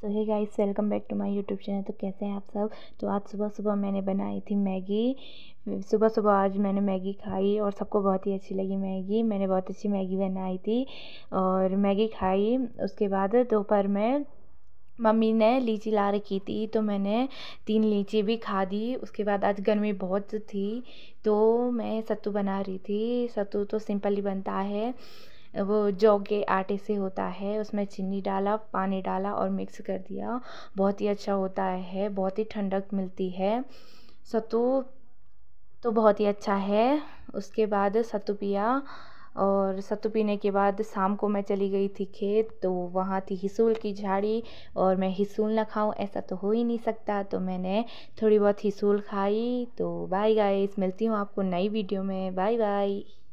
so hi guys welcome back to my YouTube channel तो कैसे हैं आप सब तो आज सुबह सुबह मैंने बनाई थी मैगी सुबह सुबह आज मैंने मैगी खाई और सबको बहुत ही अच्छी लगी मैगी मैंने बहुत अच्छी मैगी बनाई थी और मैगी खाई उसके बाद दोपहर में मम्मी ने लीची ला रखी थी तो मैंने तीन लीची भी खा दी उसके बाद आज गर्मी बहुत थी तो मैं सत्तू बना रही थी सत्तू तो सिंपल ही बनता है वो जौ के आटे से होता है उसमें चीनी डाला पानी डाला और मिक्स कर दिया बहुत ही अच्छा होता है बहुत ही ठंडक मिलती है सत्तू तो बहुत ही अच्छा है उसके बाद सत्तू पिया और सत्तू पीने के बाद शाम को मैं चली गई थी खेत तो वहाँ थी हिसूल की झाड़ी और मैं हिसूल ना खाऊँ ऐसा तो हो ही नहीं सकता तो मैंने थोड़ी बहुत हिसूल खाई तो बाय गाइस मिलती हूँ आपको नई वीडियो में बाय बाय